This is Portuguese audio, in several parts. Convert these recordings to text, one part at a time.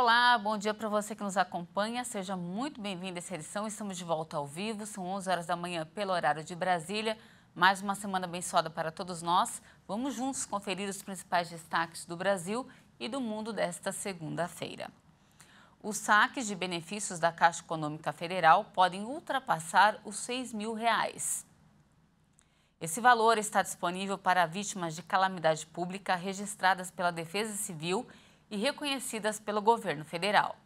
Olá, bom dia para você que nos acompanha. Seja muito bem-vindo a essa edição. Estamos de volta ao vivo. São 11 horas da manhã pelo horário de Brasília. Mais uma semana abençoada para todos nós. Vamos juntos conferir os principais destaques do Brasil e do mundo desta segunda-feira. Os saques de benefícios da Caixa Econômica Federal podem ultrapassar os 6 mil reais. Esse valor está disponível para vítimas de calamidade pública registradas pela Defesa Civil e e reconhecidas pelo governo federal.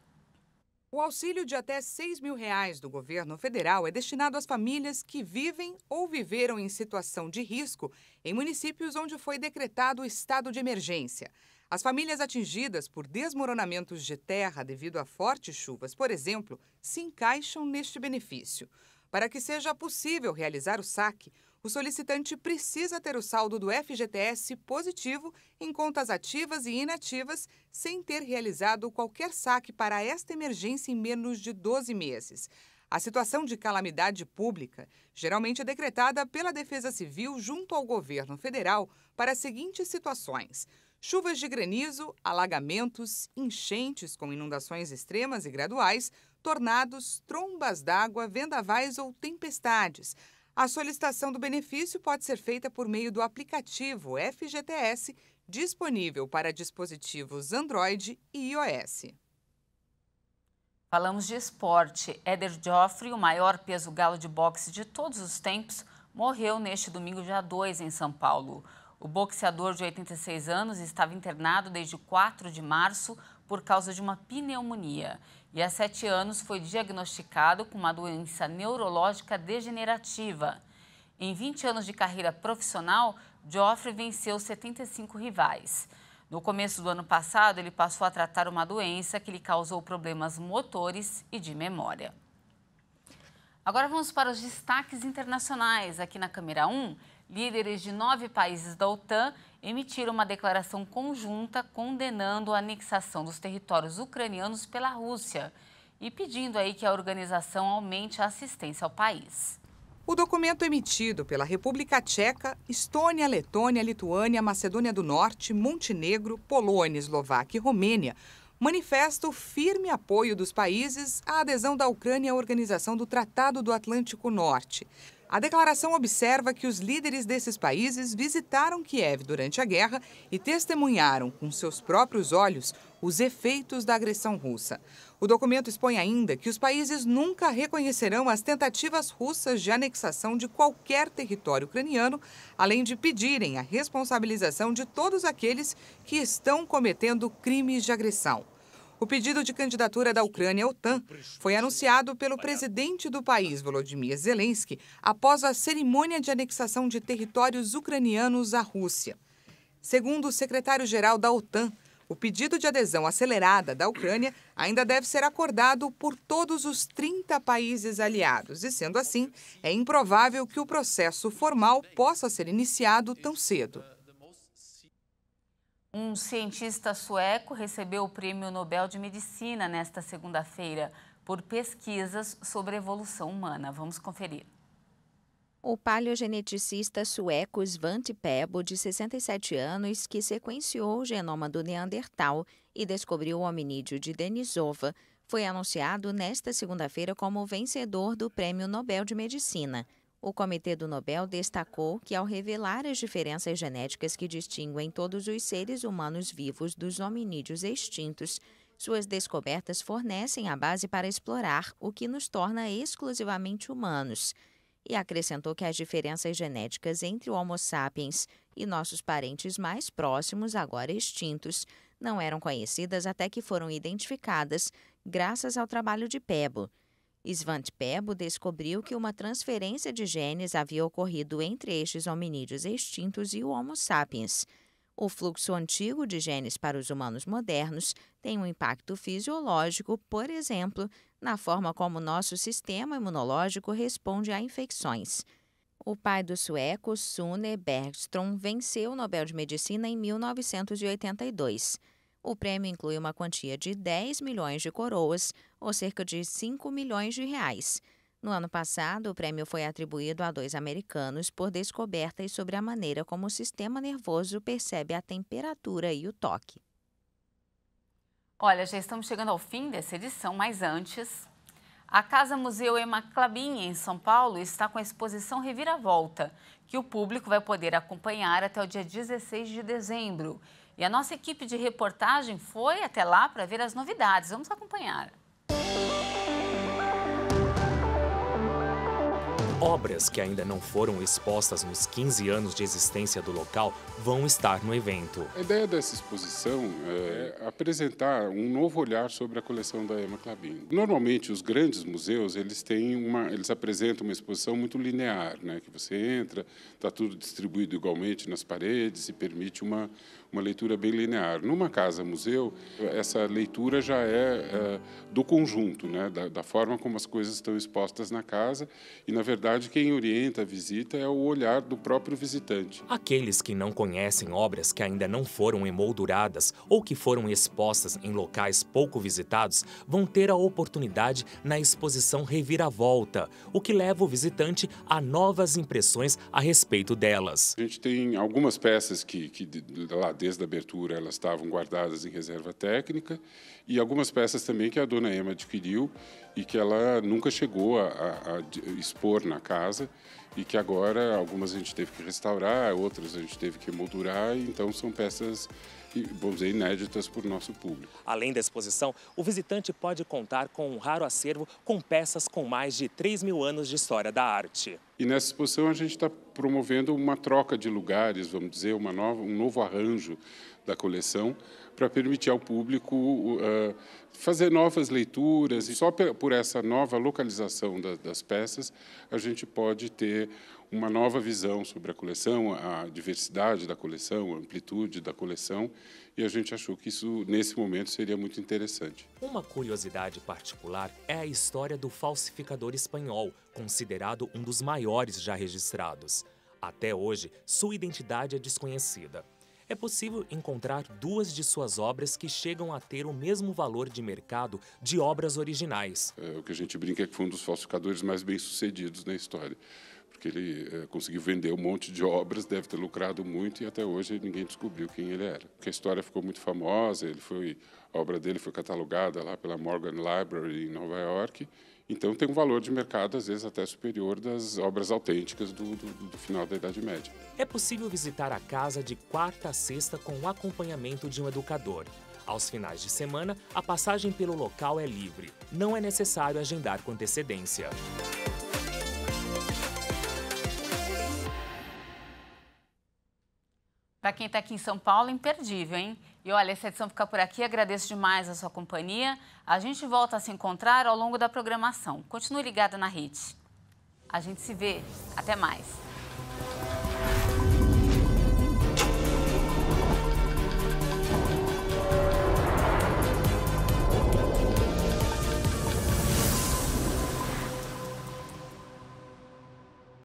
O auxílio de até 6 mil reais do governo federal é destinado às famílias que vivem ou viveram em situação de risco em municípios onde foi decretado o estado de emergência. As famílias atingidas por desmoronamentos de terra devido a fortes chuvas, por exemplo, se encaixam neste benefício. Para que seja possível realizar o saque, o solicitante precisa ter o saldo do FGTS positivo em contas ativas e inativas, sem ter realizado qualquer saque para esta emergência em menos de 12 meses. A situação de calamidade pública geralmente é decretada pela Defesa Civil junto ao governo federal para as seguintes situações: chuvas de granizo, alagamentos, enchentes com inundações extremas e graduais, tornados, trombas d'água, vendavais ou tempestades, a solicitação do benefício pode ser feita por meio do aplicativo FGTS, disponível para dispositivos Android e iOS. Falamos de esporte. Éder Joffre, o maior peso galo de boxe de todos os tempos, morreu neste domingo, dia 2, em São Paulo. O boxeador de 86 anos estava internado desde 4 de março por causa de uma pneumonia e há sete anos foi diagnosticado com uma doença neurológica degenerativa. Em 20 anos de carreira profissional, Joffre venceu 75 rivais. No começo do ano passado, ele passou a tratar uma doença que lhe causou problemas motores e de memória. Agora vamos para os destaques internacionais. Aqui na câmera 1, líderes de nove países da OTAN emitiram uma declaração conjunta condenando a anexação dos territórios ucranianos pela Rússia e pedindo aí que a organização aumente a assistência ao país. O documento emitido pela República Tcheca, Estônia, Letônia, Lituânia, Macedônia do Norte, Montenegro, Polônia, Eslováquia e Romênia manifesta o firme apoio dos países à adesão da Ucrânia à Organização do Tratado do Atlântico Norte. A declaração observa que os líderes desses países visitaram Kiev durante a guerra e testemunharam com seus próprios olhos os efeitos da agressão russa. O documento expõe ainda que os países nunca reconhecerão as tentativas russas de anexação de qualquer território ucraniano, além de pedirem a responsabilização de todos aqueles que estão cometendo crimes de agressão. O pedido de candidatura da Ucrânia à OTAN foi anunciado pelo presidente do país, Volodymyr Zelensky, após a cerimônia de anexação de territórios ucranianos à Rússia. Segundo o secretário-geral da OTAN, o pedido de adesão acelerada da Ucrânia ainda deve ser acordado por todos os 30 países aliados, e sendo assim, é improvável que o processo formal possa ser iniciado tão cedo. Um cientista sueco recebeu o Prêmio Nobel de Medicina nesta segunda-feira por pesquisas sobre evolução humana. Vamos conferir. O paleogeneticista sueco Svante Pebo, de 67 anos, que sequenciou o genoma do Neandertal e descobriu o hominídeo de Denisova, foi anunciado nesta segunda-feira como o vencedor do Prêmio Nobel de Medicina. O Comitê do Nobel destacou que, ao revelar as diferenças genéticas que distinguem todos os seres humanos vivos dos hominídeos extintos, suas descobertas fornecem a base para explorar o que nos torna exclusivamente humanos. E acrescentou que as diferenças genéticas entre o Homo sapiens e nossos parentes mais próximos, agora extintos, não eram conhecidas até que foram identificadas graças ao trabalho de Pebo. Svante Pebo descobriu que uma transferência de genes havia ocorrido entre estes hominídeos extintos e o Homo sapiens. O fluxo antigo de genes para os humanos modernos tem um impacto fisiológico, por exemplo, na forma como nosso sistema imunológico responde a infecções. O pai do sueco, Sune Bergström, venceu o Nobel de Medicina em 1982. O prêmio inclui uma quantia de 10 milhões de coroas, ou cerca de 5 milhões de reais. No ano passado, o prêmio foi atribuído a dois americanos por descobertas sobre a maneira como o sistema nervoso percebe a temperatura e o toque. Olha, já estamos chegando ao fim dessa edição, mas antes, a Casa Museu Emma Clabin, em São Paulo, está com a exposição Reviravolta, que o público vai poder acompanhar até o dia 16 de dezembro. E a nossa equipe de reportagem foi até lá para ver as novidades. Vamos acompanhar. Obras que ainda não foram expostas nos 15 anos de existência do local vão estar no evento. A ideia dessa exposição é apresentar um novo olhar sobre a coleção da Emma Clabin. Normalmente os grandes museus, eles têm uma, eles apresentam uma exposição muito linear, né, que você entra, está tudo distribuído igualmente nas paredes e permite uma uma leitura bem linear. Numa casa museu, essa leitura já é, é do conjunto, né, da, da forma como as coisas estão expostas na casa e na verdade verdade, quem orienta a visita é o olhar do próprio visitante. Aqueles que não conhecem obras que ainda não foram emolduradas ou que foram expostas em locais pouco visitados vão ter a oportunidade na exposição Reviravolta, o que leva o visitante a novas impressões a respeito delas. A gente tem algumas peças que, que lá desde a abertura elas estavam guardadas em reserva técnica e algumas peças também que a dona Emma adquiriu e que ela nunca chegou a, a, a expor na, casa e que agora algumas a gente teve que restaurar, outras a gente teve que moldurar, então são peças, vamos dizer, inéditas para o nosso público. Além da exposição, o visitante pode contar com um raro acervo com peças com mais de 3 mil anos de história da arte. E nessa exposição a gente está promovendo uma troca de lugares, vamos dizer, uma nova, um novo arranjo da coleção para permitir ao público uh, fazer novas leituras. E só por essa nova localização da, das peças, a gente pode ter uma nova visão sobre a coleção, a diversidade da coleção, a amplitude da coleção. E a gente achou que isso, nesse momento, seria muito interessante. Uma curiosidade particular é a história do falsificador espanhol, considerado um dos maiores já registrados. Até hoje, sua identidade é desconhecida. É possível encontrar duas de suas obras que chegam a ter o mesmo valor de mercado de obras originais. É, o que a gente brinca é que foi um dos falsificadores mais bem-sucedidos na história porque ele é, conseguiu vender um monte de obras, deve ter lucrado muito e até hoje ninguém descobriu quem ele era. Porque a história ficou muito famosa, ele foi, a obra dele foi catalogada lá pela Morgan Library em Nova York, então tem um valor de mercado às vezes até superior das obras autênticas do, do, do final da Idade Média. É possível visitar a casa de quarta a sexta com o acompanhamento de um educador. Aos finais de semana, a passagem pelo local é livre. Não é necessário agendar com antecedência. Para quem está aqui em São Paulo, imperdível, hein? E olha, essa edição fica por aqui. Agradeço demais a sua companhia. A gente volta a se encontrar ao longo da programação. Continue ligada na Rede. A gente se vê. Até mais.